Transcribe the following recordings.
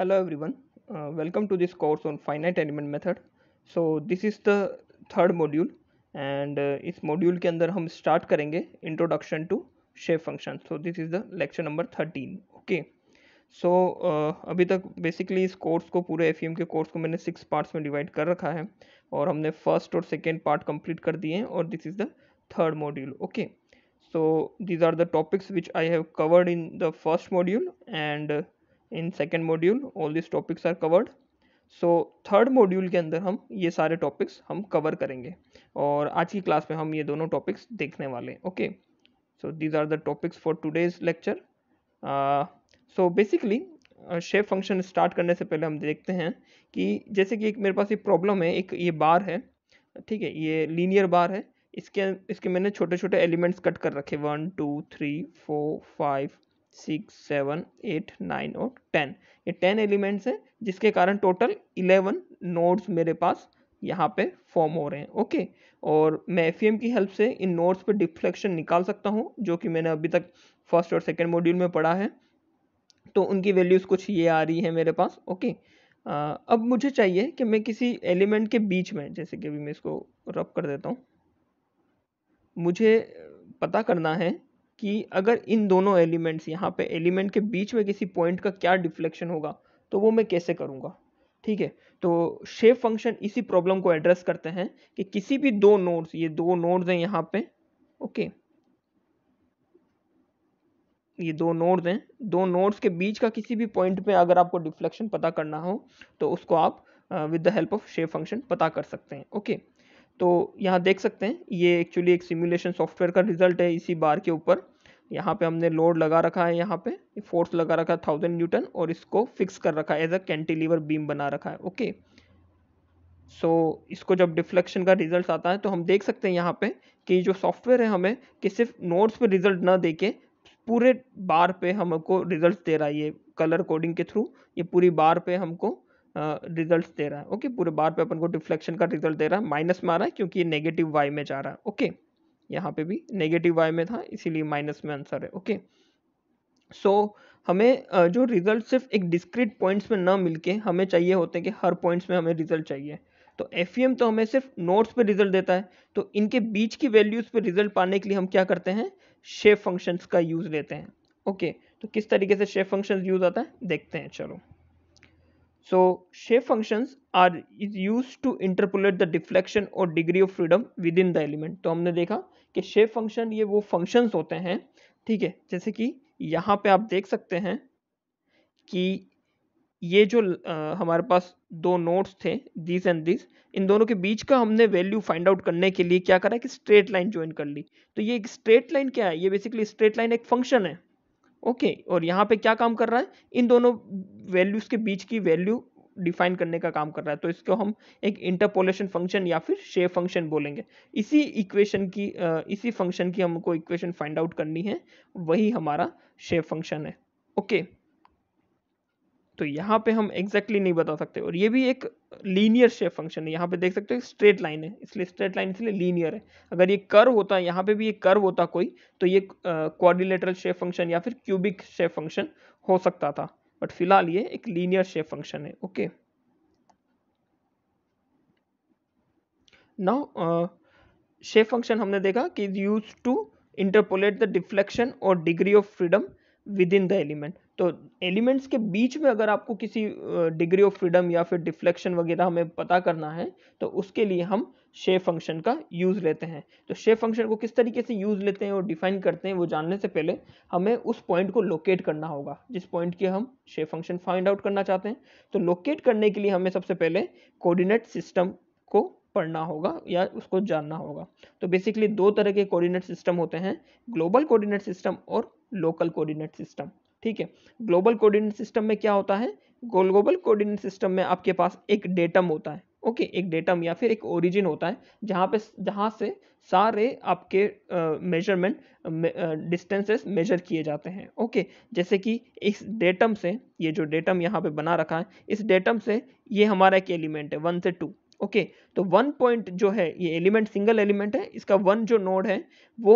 Hello everyone uh, welcome to this course on finite element method so this is the third module and uh, इस module के अंदर हम start करेंगे introduction to shape function so this is the lecture number thirteen okay so अभी तक basically इस course को पूरे एफ e के कोर्स को मैंने सिक्स पार्ट्स में डिवाइड कर रखा है और हमने फर्स्ट और सेकेंड पार्ट कम्प्लीट कर दिए हैं और this is the third module okay so these are the topics which I have covered in the first module and in second module all this topics are covered so third module के अंदर हम ये सारे topics हम cover करेंगे और आज की क्लास में हम ये दोनों टॉपिक्स देखने वाले हैं okay so these are the topics for today's lecture so basically shape function start करने से पहले हम देखते हैं कि जैसे कि एक मेरे पास एक प्रॉब्लम है एक ये बार है ठीक है ये लीनियर बार है इसके इसके मैंने छोटे छोटे एलिमेंट्स कट कर रखे one two three four five six seven eight nine और टेन ये टेन एलिमेंट्स हैं जिसके कारण टोटल इलेवन नोड्स मेरे पास यहाँ पे फॉर्म हो रहे हैं ओके और मैं एफ e की हेल्प से इन नोट्स पे डिफ्लेक्शन निकाल सकता हूँ जो कि मैंने अभी तक फर्स्ट और सेकेंड मॉड्यूल में पढ़ा है तो उनकी वैल्यूज़ कुछ ये आ रही है मेरे पास ओके आ, अब मुझे चाहिए कि मैं किसी एलिमेंट के बीच में जैसे कि अभी मैं इसको रब कर देता हूँ मुझे पता करना है कि अगर इन दोनों एलिमेंट्स यहाँ पे एलिमेंट के बीच में किसी पॉइंट का क्या डिफ्लेक्शन होगा तो वो मैं कैसे करूँगा ठीक है तो शेप फंक्शन इसी प्रॉब्लम को एड्रेस करते हैं कि किसी भी दो नोड्स ये दो नोड्स हैं यहाँ पे ओके ये दो नोड्स हैं दो नोड्स के बीच का किसी भी पॉइंट पे अगर आपको डिफ्लेक्शन पता करना हो तो उसको आप with the help of shape function पता कर सकते हैं ओके तो यहाँ देख सकते हैं ये एक्चुअली एक सिमुलेशन सॉफ्टवेयर का रिजल्ट है इसी बार के ऊपर यहाँ पे हमने लोड लगा रखा है यहाँ पे फोर्स लगा रखा है थाउजेंड न्यूटन और इसको फिक्स कर रखा है एज अ कैंटिलीवर बीम बना रखा है ओके सो so, इसको जब डिफ्लेक्शन का रिजल्ट आता है तो हम देख सकते हैं यहाँ पे कि जो सॉफ्टवेयर है हमें कि सिर्फ नोट्स पे रिजल्ट ना दे के पूरे बार पे हमको रिजल्ट दे रहा है ये कलर कोडिंग के थ्रू ये पूरी बार पे हमको रिजल्ट दे रहा है ओके पूरे बार पे अपन को डिफ्लेक्शन का रिजल्ट दे रहा है माइनस में आ रहा है क्योंकि ये नेगेटिव वाई में जा रहा है ओके यहाँ पे भी नेगेटिव वाई में था इसीलिए माइनस में आंसर है ओके सो so, हमें जो रिजल्ट सिर्फ एक डिस्क्रीट पॉइंट्स में ना मिलके हमें चाहिए होते हैं कि हर पॉइंट्स में हमें रिजल्ट चाहिए तो एफ e तो हमें सिर्फ नोट्स पे रिजल्ट देता है तो इनके बीच की वैल्यूज़ पे रिजल्ट पाने के लिए हम क्या करते हैं शेप फंक्शंस का यूज़ लेते हैं ओके तो किस तरीके से शेप फंक्शंस यूज़ आता है देखते हैं चलो So shape functions are is used to interpolate the deflection or degree of freedom within the element. तो हमने देखा कि shape function ये वो functions होते हैं ठीक है जैसे कि यहाँ पे आप देख सकते हैं कि ये जो आ, हमारे पास दो नोट्स थे दिस एंड दिस इन दोनों के बीच का हमने वैल्यू फाइंड आउट करने के लिए क्या करा कि स्ट्रेट लाइन ज्वाइन कर ली तो ये एक स्ट्रेट लाइन क्या है ये बेसिकली स्ट्रेट लाइन एक फंक्शन है ओके और यहाँ पे क्या काम कर रहा है इन दोनों वैल्यूज़ के बीच की वैल्यू डिफाइन करने का काम कर रहा है तो इसको हम एक इंटरपोलेशन फंक्शन या फिर शेप फंक्शन बोलेंगे इसी इक्वेशन की इसी फंक्शन की हमको इक्वेशन फाइंड आउट करनी है वही हमारा शेप फंक्शन है ओके okay. तो यहाँ पे हम एग्जैक्टली exactly नहीं बता सकते और ये भी एक लीनियर शेप फंक्शन है यहाँ पे देख सकते हो स्ट्रेट लाइन है इसलिए स्ट्रेट लाइन इसलिए लीनियर है अगर ये कर्व होता यहाँ पे भी ये कर्व होता कोई तो ये क्वारिलेटरल शेप फंक्शन या फिर क्यूबिक शेप फंक्शन हो सकता था बट फिलहाल ये एक लीनियर शेप फंक्शन है ओके नाउ शेप फंक्शन हमने देखा कि use to interpolate the deflection और degree of freedom within the element तो एलिमेंट्स के बीच में अगर आपको किसी डिग्री ऑफ फ्रीडम या फिर डिफ्लेक्शन वगैरह हमें पता करना है तो उसके लिए हम शे फंक्शन का यूज़ लेते हैं तो शे फंक्शन को किस तरीके से यूज़ लेते हैं और डिफाइन करते हैं वो जानने से पहले हमें उस पॉइंट को लोकेट करना होगा जिस पॉइंट की हम शे फंक्शन फाइंड आउट करना चाहते हैं तो लोकेट करने के लिए हमें सबसे पहले कोऑर्डिनेट सिस्टम को पढ़ना होगा या उसको जानना होगा तो बेसिकली दो तरह के कोऑर्डिनेट सिस्टम होते हैं ग्लोबल कोऑर्डिनेट सिस्टम और लोकल कोऑर्डिनेट सिस्टम ठीक है ग्लोबल कोऑर्डिनेट सिस्टम में क्या होता है ग्लोबल कोऑर्डिनेट सिस्टम में आपके पास एक डेटम होता है ओके okay, एक डेटम या फिर एक ओरिजिन होता है जहाँ पे जहाँ से सारे आपके मेजरमेंट डिस्टेंसेस मेजर किए जाते हैं ओके okay, जैसे कि इस डेटम से ये जो डेटम यहाँ पे बना रखा है इस डेटम से ये हमारा एक एलिमेंट है वन से टू ओके तो वन पॉइंट जो है ये एलिमेंट सिंगल एलिमेंट है इसका वन जो नोड है वो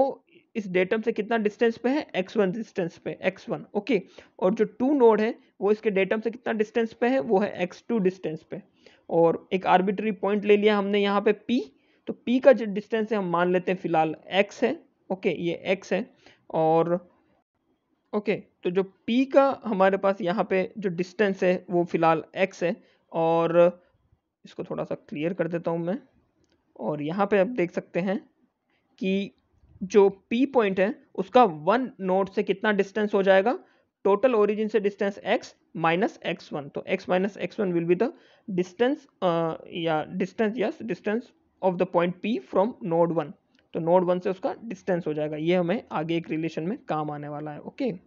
इस डेटम से कितना डिस्टेंस पे है एक्स वन डिस्टेंस पे एक्स वन ओके और जो टू नोड है वो इसके डेटम से कितना डिस्टेंस पे है वो है एक्स टू डिस्टेंस पे और एक आर्बिट्री पॉइंट ले लिया हमने यहाँ पे पी तो पी का जो डिस्टेंस है हम मान लेते हैं फिलहाल एक्स है ओके ये एक्स है और ओके तो जो पी का हमारे पास यहाँ पे जो डिस्टेंस है वो फिलहाल एक्स है और इसको थोड़ा सा क्लियर कर देता हूँ मैं और यहाँ पे आप देख सकते हैं कि जो पी पॉइंट है उसका वन नोड से कितना डिस्टेंस हो जाएगा टोटल ओरिजिन से distance x minus x one तो x minus x one will be the distance या distance yes distance of the point P from node one तो नोड वन से उसका डिस्टेंस हो जाएगा ये हमें आगे एक रिलेशन में काम आने वाला है ओके okay?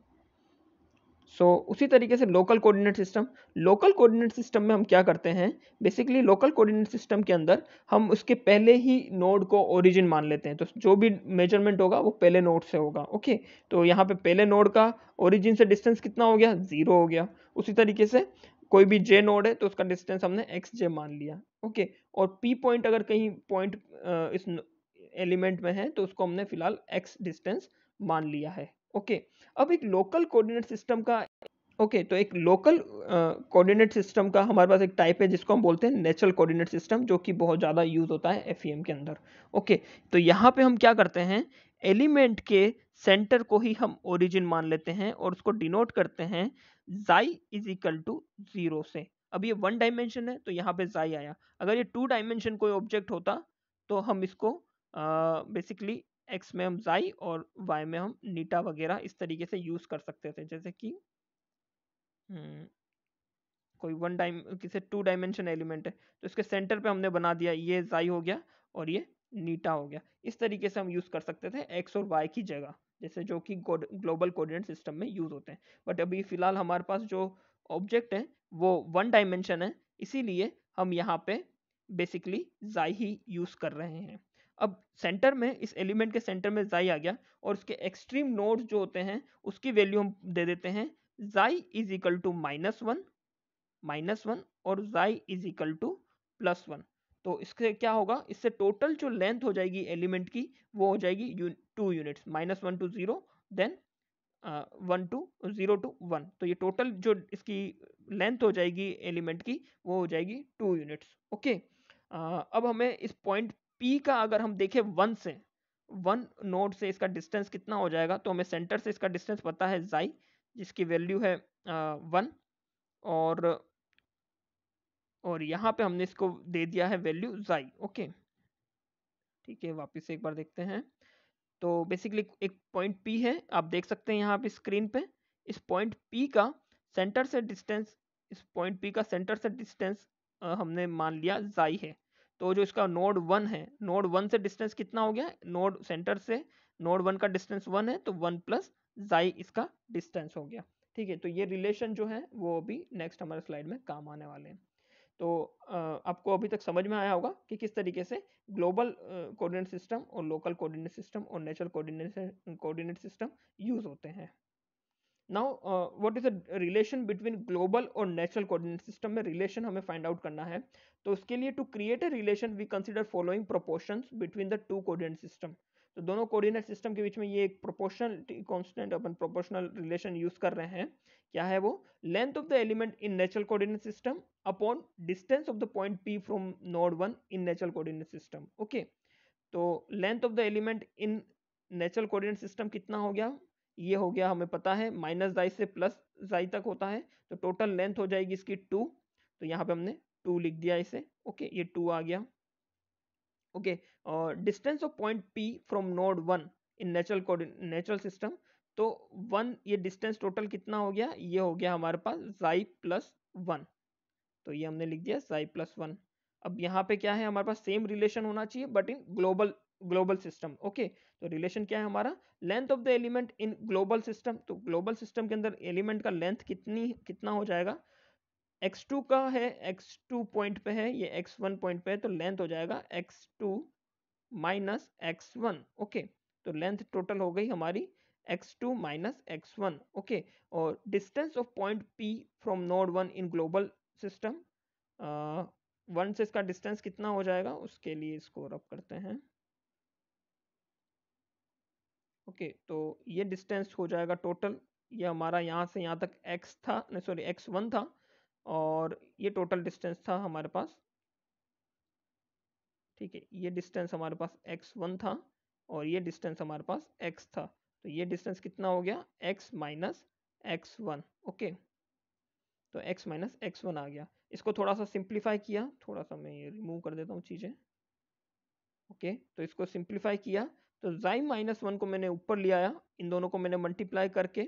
सो so, उसी तरीके से local coordinate system local coordinate system में हम क्या करते हैं बेसिकली लोकल कोऑर्डिनेट सिस्टम के अंदर हम उसके पहले ही नोड को ओरिजिन मान लेते हैं तो जो भी मेजरमेंट होगा वो पहले नोड से होगा ओके तो यहाँ पे पहले नोड का ओरिजिन से डिस्टेंस कितना हो गया ज़ीरो हो गया उसी तरीके से कोई भी जे नोड है तो उसका डिस्टेंस हमने एक्स जे मान लिया ओके और पी पॉइंट अगर कहीं पॉइंट इस एलिमेंट में है तो उसको हमने फिलहाल एक्स डिस्टेंस मान लिया है ओके अब एक लोकल कोऑर्डिनेट सिस्टम का ओके तो एक लोकल कोऑर्डिनेट सिस्टम का हमारे पास एक टाइप है जिसको हम बोलते हैं नेचुरल कोऑर्डिनेट सिस्टम जो कि बहुत ज़्यादा यूज़ होता है एफ e के अंदर ओके okay, तो यहाँ पे हम क्या करते हैं एलिमेंट के सेंटर को ही हम ओरिजिन मान लेते हैं और उसको डिनोट करते हैं xi is equal to zero से अब ये वन डायमेंशन है तो यहाँ पे जाई आया अगर ये टू डायमेंशन कोई ऑब्जेक्ट होता तो हम इसको बेसिकली एक्स में हम जाई और वाई में हम नीटा वगैरह इस तरीके से यूज़ कर सकते थे जैसे कि हम्म, कोई वन डाइम किसे टू डायमेंशन एलिमेंट है तो इसके सेंटर पे हमने बना दिया ये जाई हो गया और ये नीटा हो गया इस तरीके से हम यूज़ कर सकते थे एक्स और वाई की जगह जैसे जो कि ग्लोबल कोऑर्डिनेट सिस्टम में यूज़ होते हैं बट अभी फ़िलहाल हमारे पास जो ऑब्जेक्ट है वो वन डायमेंशन है इसीलिए हम यहाँ पे बेसिकली जाई ही यूज़ कर रहे हैं अब सेंटर में इस एलिमेंट के सेंटर में जाई आ गया और उसके एक्सट्रीम नोड्स जो होते हैं उसकी वैल्यू हम दे देते हैं xi is equal to minus one minus one और xi is equal to plus one तो इससे क्या होगा इससे टोटल जो लेंथ हो जाएगी एलिमेंट की वो हो जाएगी two units minus one to zero then one to zero to one तो ये टोटल जो इसकी लेंथ हो जाएगी एलिमेंट की वो हो जाएगी टू यूनिट्स ओके अब हमें इस पॉइंट पी का अगर हम देखें वन से वन नोड से इसका डिस्टेंस कितना हो जाएगा तो हमें सेंटर से इसका डिस्टेंस पता है जाई जिसकी वैल्यू है वन और और यहाँ पे हमने इसको दे दिया है वैल्यू जाई ओके ठीक है वापस एक बार देखते हैं तो बेसिकली एक पॉइंट पी है आप देख सकते हैं यहाँ पे स्क्रीन पे इस पॉइंट पी का सेंटर से डिस्टेंस इस पॉइंट पी का सेंटर से डिस्टेंस हमने मान लिया जाई है तो जो इसका नोड वन है नोड वन से डिस्टेंस कितना हो गया नोड सेंटर से नोड वन का डिस्टेंस वन है तो वन प्लस जाई इसका डिस्टेंस हो गया ठीक है तो ये रिलेशन जो है वो अभी नेक्स्ट हमारे स्लाइड में काम आने वाले हैं तो आपको अभी तक समझ में आया होगा कि किस तरीके से ग्लोबल कोऑर्डिनेट सिस्टम और लोकल कोऑर्डिनेट सिस्टम और natural coordinate coordinate system use होते हैं now what is the relation between global और नेचुरल कोऑर्डिनेट सिस्टम में रिलेशन हमें फाइंड आउट करना है तो उसके लिए to create a relation we consider following proportion between the two coordinate system तो दोनों कोऑर्डिनेट सिस्टम के बीच में ये एक प्रोपोर्शनल कॉन्स्टेंट अपन प्रोपोर्शनल रिलेशन यूज कर रहे हैं क्या है वो length of the element in natural coordinate system upon distance of the point P from node one in natural coordinate system okay तो length of the element in natural coordinate system कितना हो गया ये हो गया हमें पता है माइनस जाई से प्लस जाई तक होता है तो टोटल लेंथ हो जाएगी इसकी टू तो यहाँ पे हमने टू लिख दिया इसे ओके ये टू आ गया ओके और distance of point P from node one in natural natural system तो वन ये डिस्टेंस टोटल कितना हो गया ये हो गया हमारे पास जाई प्लस वन तो ये हमने लिख दिया जाई प्लस वन अब यहाँ पे क्या है हमारे पास सेम रिलेशन होना चाहिए but in global global system okay तो रिलेशन क्या है हमारा length of the element in global system तो ग्लोबल सिस्टम के अंदर एलिमेंट का लेंथ कितनी कितना हो जाएगा एक्स टू का है एक्स टू पॉइंट पे है ये एक्स वन पॉइंट पे है तो लेंथ हो जाएगा x two minus x one okay तो लेंथ टोटल हो गई हमारी x two minus x one okay और distance of point P from node one in global system one से इसका डिस्टेंस कितना हो जाएगा उसके लिए इसको रब करते हैं ओके तो ये डिस्टेंस हो जाएगा टोटल ये हमारा यहाँ से यहाँ तक एक्स था नहीं सॉरी एक्स वन था और ये टोटल डिस्टेंस था हमारे पास ठीक है ये डिस्टेंस हमारे पास एक्स वन था और ये डिस्टेंस हमारे पास एक्स था तो ये डिस्टेंस कितना हो गया x minus x one okay तो एक्स माइनस एक्स वन आ गया इसको थोड़ा सा सिंप्लीफाई किया थोड़ा सा मैं ये रिमूव कर देता हूँ चीज़ें ओके तो इसको सिंप्लीफाई किया तो ज़ाइम माइनस वन को मैंने ऊपर लिया आया इन दोनों को मैंने मल्टीप्लाई करके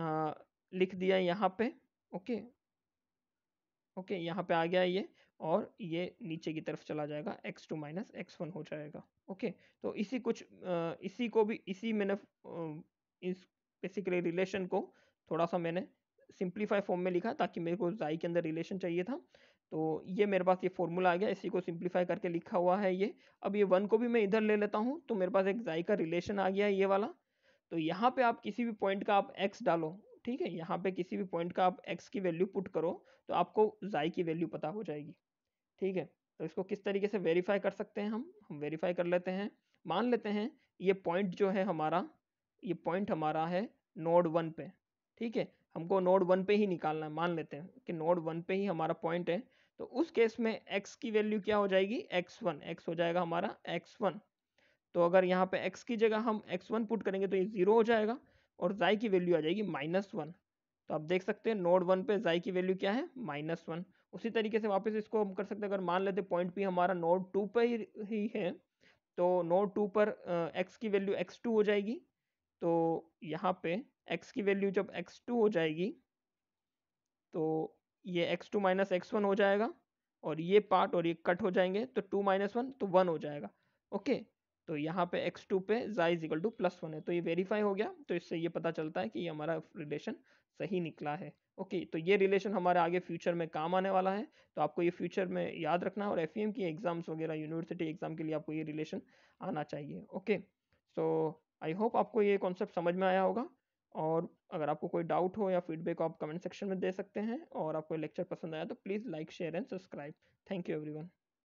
आ, लिख दिया यहाँ पे ओके ओके यहाँ पे आ गया ये और ये नीचे की तरफ चला जाएगा x two minus x one हो जाएगा ओके तो इसी कुछ आ, इसी को भी इसी मैंने इस बेसिकली रिलेशन को थोड़ा सा मैंने सिंप्लीफाई फॉर्म में लिखा ताकि मेरे को जाई के अंदर रिलेशन चाहिए था तो ये मेरे पास ये फॉर्मूला आ गया इसी को सिंप्लीफाई करके लिखा हुआ है ये अब ये वन को भी मैं इधर ले लेता हूँ तो मेरे पास एक जाई का रिलेशन आ गया है ये वाला तो यहाँ पे आप किसी भी पॉइंट का आप एक्स डालो ठीक है यहाँ पे किसी भी पॉइंट का आप एक्स की वैल्यू पुट करो तो आपको जाई की वैल्यू पता हो जाएगी ठीक है तो इसको किस तरीके से वेरीफाई कर सकते हैं हम हम वेरीफाई कर लेते हैं मान लेते हैं ये पॉइंट जो है हमारा ये पॉइंट हमारा है नोड वन पे ठीक है हमको नोड वन पे ही निकालना है मान लेते हैं कि नोड वन पे ही हमारा पॉइंट है तो उस केस में x की वैल्यू क्या हो जाएगी x1 x हो जाएगा हमारा x1 तो अगर यहाँ पे x की जगह हम x1 पुट करेंगे तो ये ज़ीरो हो जाएगा और जाई की वैल्यू आ जाएगी माइनस वन तो आप देख सकते हैं नोड वन पे जाई की वैल्यू क्या है माइनस वन उसी तरीके से वापस इसको हम कर सकते हैं अगर मान लेते पॉइंट पी हमारा नोड टू पर ही, ही है तो नोड टू पर एक्स की वैल्यू एक्स टू हो जाएगी तो यहाँ पे एक्स की वैल्यू जब एक्स टू हो जाएगी तो ये x two minus x one हो जाएगा और ये पार्ट और ये कट हो जाएंगे तो टू माइनस वन तो वन हो जाएगा ओके तो यहाँ पे एक्स टू पे xi is equal to plus one है तो ये वेरीफाई हो गया तो इससे ये पता चलता है कि ये हमारा रिलेशन सही निकला है ओके तो ये रिलेशन हमारे आगे फ्यूचर में काम आने वाला है तो आपको ये फ्यूचर में याद रखना है और एफ e की एग्ज़ाम्स वगैरह यूनिवर्सिटी एग्ज़ाम के लिए आपको ये रिलेशन आना चाहिए ओके सो तो आई होप आपको ये कॉन्सेप्ट समझ में आया होगा और अगर आपको कोई डाउट हो या फीडबैक आप कमेंट सेक्शन में दे सकते हैं और आपको लेक्चर पसंद आया तो please like share and subscribe thank you everyone